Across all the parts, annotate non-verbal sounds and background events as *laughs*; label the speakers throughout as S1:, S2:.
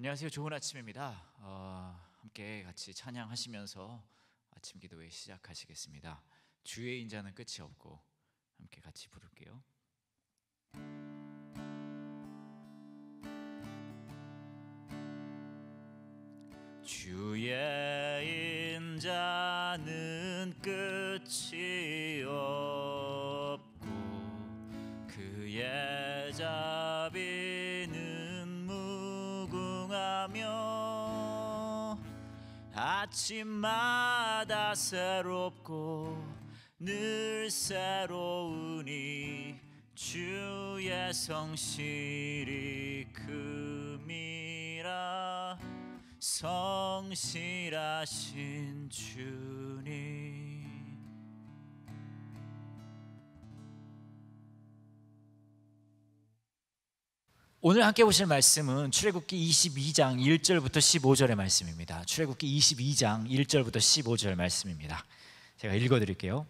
S1: 안녕하세요. 좋은 아침입니다. 어, 함께 같이 찬양하시면서 아침 기도회 시작하시겠습니다. 주의 인자는 끝이 없고 함께 같이 부를게요. 주의 인자는 끝 아침마다 새롭고 늘 새로우니 주의 성실이 금이라 성실하신 주님 오늘 함께 보실 말씀은 출애굽기 22장 1절부터 15절의 말씀입니다. 출애굽기 22장 1절부터 15절 말씀입니다. 제가 읽어 드릴게요.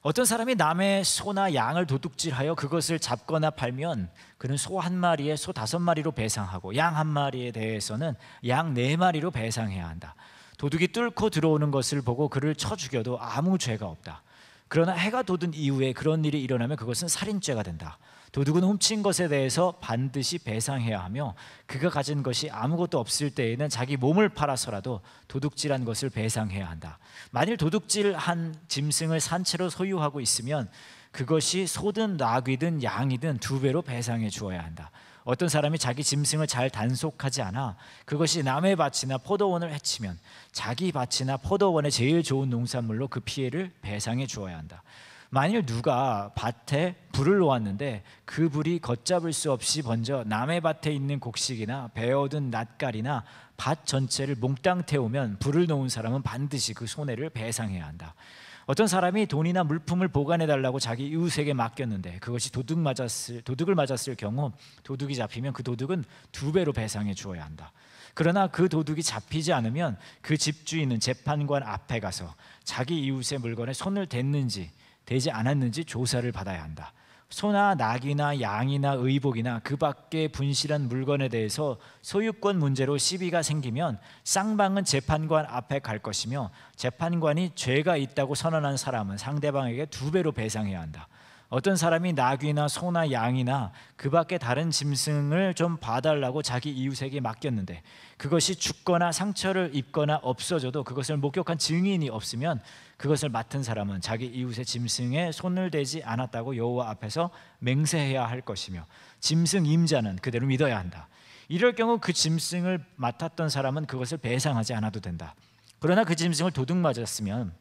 S1: 어떤 사람이 남의 소나 양을 도둑질하여 그것을 잡거나 팔면 그는 소 한 마리에 소 다섯 마리로 배상하고 양 한 마리에 대해서는 양 네 마리로 배상해야 한다. 도둑이 뚫고 들어오는 것을 보고 그를 쳐 죽여도 아무 죄가 없다. 그러나 해가 돋은 이후에 그런 일이 일어나면 그것은 살인죄가 된다. 도둑은 훔친 것에 대해서 반드시 배상해야 하며 그가 가진 것이 아무것도 없을 때에는 자기 몸을 팔아서라도 도둑질한 것을 배상해야 한다. 만일 도둑질한 짐승을 산채로 소유하고 있으면 그것이 소든 낙이든 양이든 두 배로 배상해 주어야 한다. 어떤 사람이 자기 짐승을 잘 단속하지 않아 그것이 남의 밭이나 포도원을 해치면 자기 밭이나 포도원의 제일 좋은 농산물로 그 피해를 배상해 주어야 한다. 만일 누가 밭에 불을 놓았는데 그 불이 걷잡을 수 없이 번져 남의 밭에 있는 곡식이나 베어둔 낫갈이나 밭 전체를 몽땅 태우면 불을 놓은 사람은 반드시 그 손해를 배상해야 한다. 어떤 사람이 돈이나 물품을 보관해 달라고 자기 이웃에게 맡겼는데 그것이 도둑 맞았을 도둑을 맞았을 경우 도둑이 잡히면 그 도둑은 두 배로 배상해 주어야 한다. 그러나 그 도둑이 잡히지 않으면 그 집주인은 재판관 앞에 가서 자기 이웃의 물건에 손을 댔는지 대지 않았는지 조사를 받아야 한다. 소나 낙이나 양이나 의복이나 그밖의 분실한 물건에 대해서 소유권 문제로 시비가 생기면 쌍방은 재판관 앞에 갈 것이며 재판관이 죄가 있다고 선언한 사람은 상대방에게 두 배로 배상해야 한다. 어떤 사람이 낙이나 소나 양이나 그 밖에 다른 짐승을 좀 봐달라고 자기 이웃에게 맡겼는데 그것이 죽거나 상처를 입거나 없어져도 그것을 목격한 증인이 없으면 그것을 맡은 사람은 자기 이웃의 짐승에 손을 대지 않았다고 여호와 앞에서 맹세해야 할 것이며 짐승 임자는 그대로 믿어야 한다. 이럴 경우 그 짐승을 맡았던 사람은 그것을 배상하지 않아도 된다. 그러나 그 짐승을 도둑 맞았으면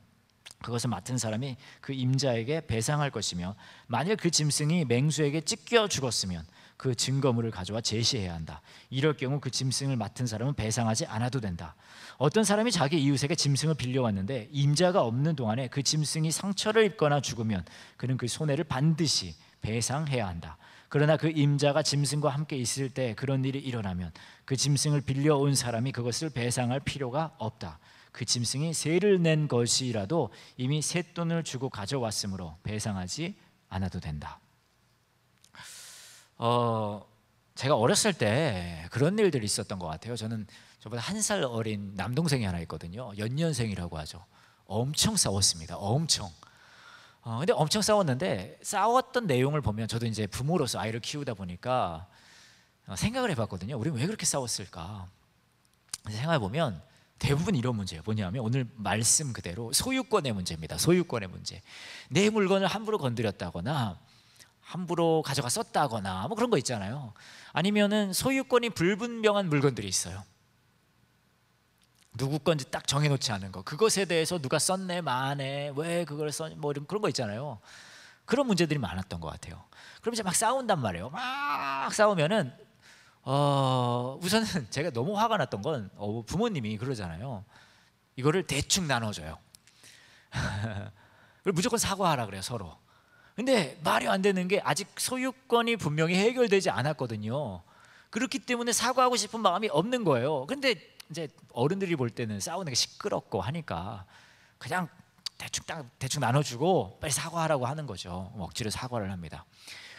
S1: 그것을 맡은 사람이 그 임자에게 배상할 것이며 만약그 짐승이 맹수에게 찢겨 죽었으면 그 증거물을 가져와 제시해야 한다. 이럴 경우 그 짐승을 맡은 사람은 배상하지 않아도 된다. 어떤 사람이 자기 이웃에게 짐승을 빌려왔는데 임자가 없는 동안에 그 짐승이 상처를 입거나 죽으면 그는 그 손해를 반드시 배상해야 한다. 그러나 그 임자가 짐승과 함께 있을 때 그런 일이 일어나면 그 짐승을 빌려온 사람이 그것을 배상할 필요가 없다. 그 짐승이 세를 낸 것이라도 이미 새돈을 주고 가져왔으므로 배상하지 않아도 된다. 어, 제가 어렸을 때 그런 일들이 있었던 것 같아요. 저는 저보다 한 살 어린 남동생이 하나 있거든요. 연년생이라고 하죠. 엄청 싸웠습니다. 엄청. 어, 근데 엄청 싸웠는데 싸웠던 내용을 보면 저도 이제 부모로서 아이를 키우다 보니까 어, 생각을 해봤거든요. 우리 왜 그렇게 싸웠을까? 생각해 보면 대부분 이런 문제예요. 뭐냐면 오늘 말씀 그대로 소유권의 문제입니다. 소유권의 문제. 내 물건을 함부로 건드렸다거나 함부로 가져가 썼다거나 뭐 그런 거 있잖아요. 아니면은 소유권이 불분명한 물건들이 있어요. 누구 건지 딱 정해놓지 않은 거. 그것에 대해서 누가 썼네, 마네, 왜 그걸 썼, 뭐 이런 그런 거 있잖아요. 그런 문제들이 많았던 것 같아요. 그럼 이제 막 싸운단 말이에요. 막 싸우면은 어, 우선은 *laughs* 제가 너무 화가 났던 건 어, 부모님이 그러잖아요. 이거를 대충 나눠줘요. *laughs* 무조건 사과하라 그래요 서로. 근데 말이 안 되는 게 아직 소유권이 분명히 해결되지 않았거든요. 그렇기 때문에 사과하고 싶은 마음이 없는 거예요. 근데 이제 어른들이 볼 때는 싸우는 게 시끄럽고 하니까 그냥 대충 딱 대충 나눠주고 빨리 사과하라고 하는 거죠. 억지로 사과를 합니다.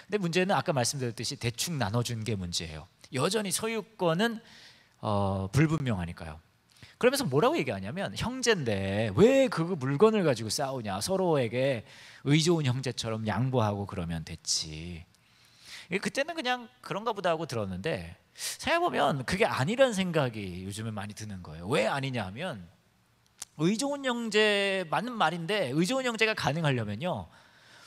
S1: 근데 문제는 아까 말씀드렸듯이 대충 나눠준 게 문제예요. 여전히 소유권은 어, 불분명하니까요. 그러면서 뭐라고 얘기하냐면 형제인데 왜 그 물건을 가지고 싸우냐 서로에게 의좋은 형제처럼 양보하고 그러면 됐지 그때는 그냥 그런가 보다 하고 들었는데 생각해보면 그게 아니란 생각이 요즘에 많이 드는 거예요 왜 아니냐 하면 의좋은 형제 맞는 말인데 의좋은 형제가 가능하려면요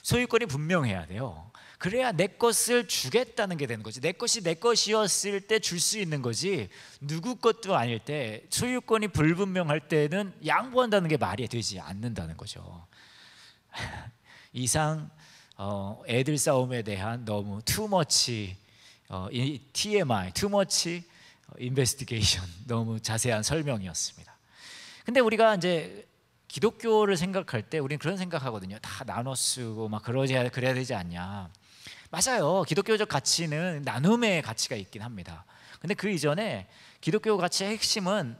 S1: 소유권이 분명해야 돼요. 그래야 내 것을 주겠다는 게 되는 거지. 내 것이 내 것이었을 때 줄 수 있는 거지. 누구 것도 아닐 때 소유권이 불분명할 때는 양보한다는 게 말이 되지 않는다는 거죠. *laughs* 이상 어, 애들 싸움에 대한 너무 투머치 어, TMI, 투머치 인베스티게이션 너무 자세한 설명이었습니다. 근데 우리가 이제 기독교를 생각할 때 우리는 그런 생각하거든요. 다 나눠 쓰고 막그러지 그래야 되지 않냐. 맞아요. 기독교적 가치는 나눔의 가치가 있긴 합니다. 근데 그 이전에 기독교 가치의 핵심은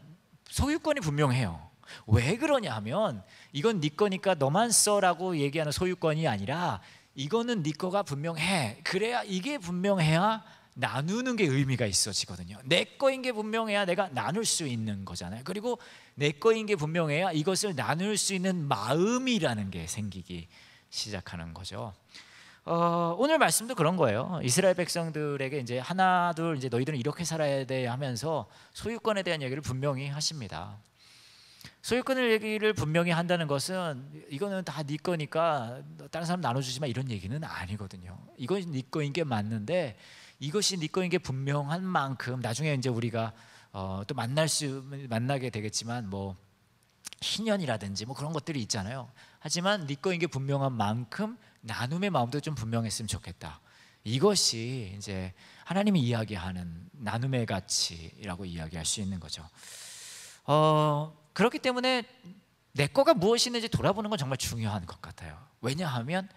S1: 소유권이 분명해요. 왜 그러냐 하면 이건 네 거니까 너만 써라고 얘기하는 소유권이 아니라 이거는 네 거가 분명해. 그래야 이게 분명해야 나누는 게 의미가 있어지거든요. 내 거인 게 분명해야 내가 나눌 수 있는 거잖아요. 그리고 내 거인 게 분명해야 이것을 나눌 수 있는 마음이라는 게 생기기 시작하는 거죠. 어, 오늘 말씀도 그런 거예요. 이스라엘 백성들에게 이제 하나 둘 이제 너희들은 이렇게 살아야 돼 하면서 소유권에 대한 얘기를 분명히 하십니다. 소유권을 얘기를 분명히 한다는 것은 이거는 다 네 거니까 다른 사람 나눠주지 마 이런 얘기는 아니거든요. 이건 네 거인 게 맞는데 이것이 네 거인 게 분명한 만큼 나중에 이제 우리가 어, 또 만날 수 만나게 되겠지만 뭐 신년이라든지 뭐 그런 것들이 있잖아요. 하지만 네 거인 게 분명한 만큼 나눔의 마음도 좀 분명했으면 좋겠다. 이것이 이제 하나님이 이야기하는 나눔의 가치라고 이야기할 수 있는 거죠. 어, 그렇기 때문에 내 거가 무엇이는지 있 돌아보는 건 정말 중요한 것 같아요. 왜냐하면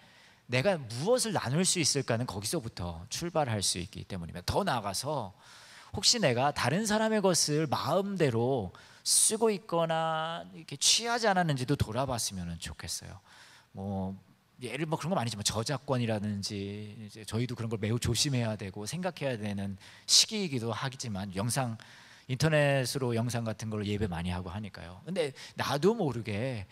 S1: 내가 무엇을 나눌 수 있을까는 거기서부터 출발할 수 있기 때문입니다. 더 나아가서 혹시 내가 다른 사람의 것을 마음대로 쓰고 있거나 이렇게 취하지 않았는지도 돌아봤으면 좋겠어요. 뭐 예를 뭐 그런 건 아니지만 저작권이라든지 저희도 그런 걸 매우 조심해야 되고 생각해야 되는 시기이기도 하지만 영상 인터넷으로 영상 같은 걸 예배 많이 하고 하니까요. 근데 나도 모르게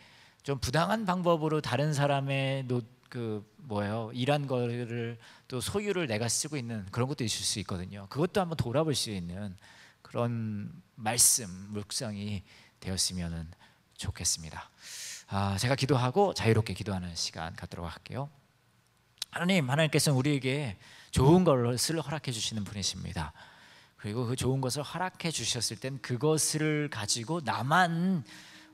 S1: 좀 부당한 방법으로 다른 사람의 노, 그 뭐예요? 일한 거를 또 소유를 내가 쓰고 있는 그런 것도 있을 수 있거든요. 그것도 한번 돌아볼 수 있는 그런 말씀 묵상이 되었으면 좋겠습니다. 아, 제가 기도하고 자유롭게 기도하는 시간 갖도록 할게요. 하나님, 하나님께서는 우리에게 좋은 것을 허락해 주시는 분이십니다. 그리고 그 좋은 것을 허락해 주셨을 땐 그것을 가지고 나만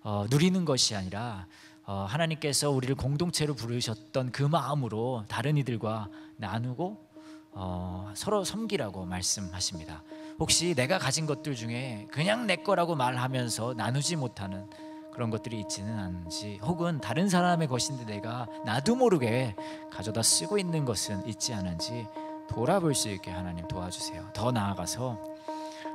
S1: 어, 누리는 것이 아니라 어, 하나님께서 우리를 공동체로 부르셨던 그 마음으로 다른 이들과 나누고 어, 서로 섬기라고 말씀하십니다. 혹시 내가 가진 것들 중에 그냥 내 거라고 말하면서 나누지 못하는 그런 것들이 있지는 않은지 혹은 다른 사람의 것인데 내가 나도 모르게 가져다 쓰고 있는 것은 있지 않은지 돌아볼 수 있게 하나님 도와주세요. 더 나아가서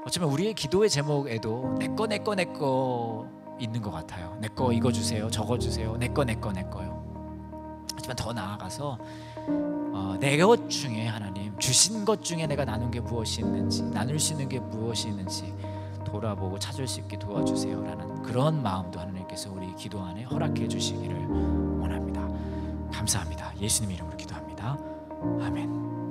S1: 어쩌면 우리의 기도의 제목에도 내 거 내 거 내거 있는 것 같아요. 내거 이거 주세요, 저거 주세요, 내거내거내 거요. 하지만 더 나아가서 어, 내것 중에 하나님 주신 것 중에 내가 나눈 게 무엇이 있는지 나눌 수 있는 게 무엇이 있는지 돌아보고 찾을 수 있게 도와주세요라는 그런 마음도 하나님께서 우리 기도 안에 허락해 주시기를 원합니다. 감사합니다. 예수님 이름으로 기도합니다. 아멘.